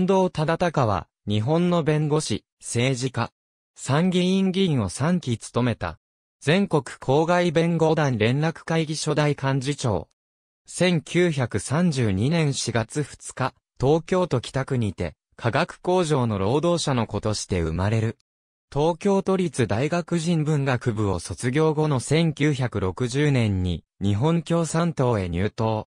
近藤忠敬は、日本の弁護士、政治家、参議院議員を3期務めた。全国公害弁護団連絡会議初代幹事長。1932年4月2日、東京都北区にて、化学工場の労働者の子として生まれる。東京都立大学人文学部を卒業後の1960年に日本共産党へ入党。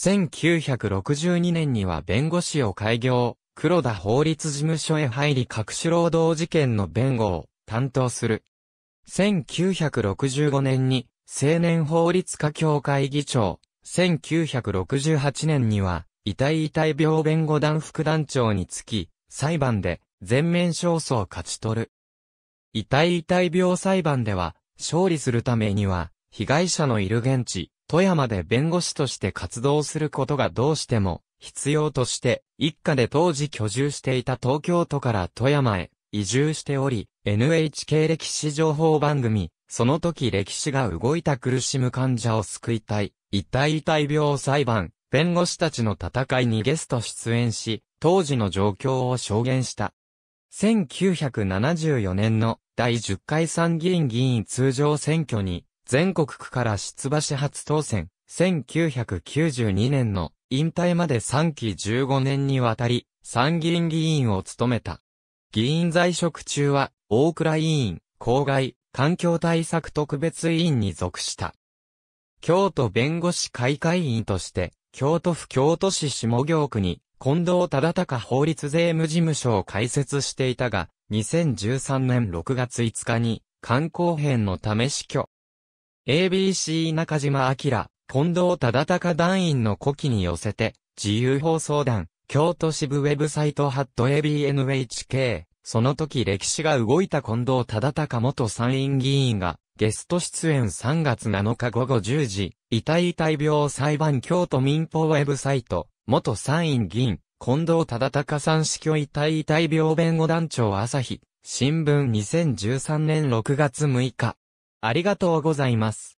1962年には弁護士を開業、黒田法律事務所へ入り各種労働事件の弁護を担当する。1965年に青年法律家協会議長、1968年には遺体遺体病弁護団副団長につき、裁判で全面勝訴を勝ち取る。遺体遺体病裁判では、勝利するためには、被害者のいる現地、富山で弁護士として活動することがどうしても必要として、一家で当時居住していた東京都から富山へ移住しており、NHK 歴史情報番組、その時歴史が動いた苦しむ患者を救いたい、一体遺体病裁判、弁護士たちの戦いにゲスト出演し、当時の状況を証言した。1974年の第10回参議院議員通常選挙に全国区から出馬し初当選、1992年の引退まで3期15年にわたり、参議院議員を務めた。議員在職中は、大倉委員、公害、環境対策特別委員に属した。京都弁護士会会員として、京都府京都市下京区に、近藤忠隆法律税務事務所を開設していたが、2013年6月5日に、観光編のため死去。ABC 中島明、近藤忠敬団員の古希に寄せて、自由放送団、京都支部ウェブサイトハット ABNHK、その時歴史が動いた近藤忠敬元参院議員が、ゲスト出演3月7日午後10時、遺体遺体病裁判京都民法ウェブサイト、元参院議員、近藤忠敬さん死去遺体遺体病弁護団長朝日、新聞2013年6月6日。ありがとうございます。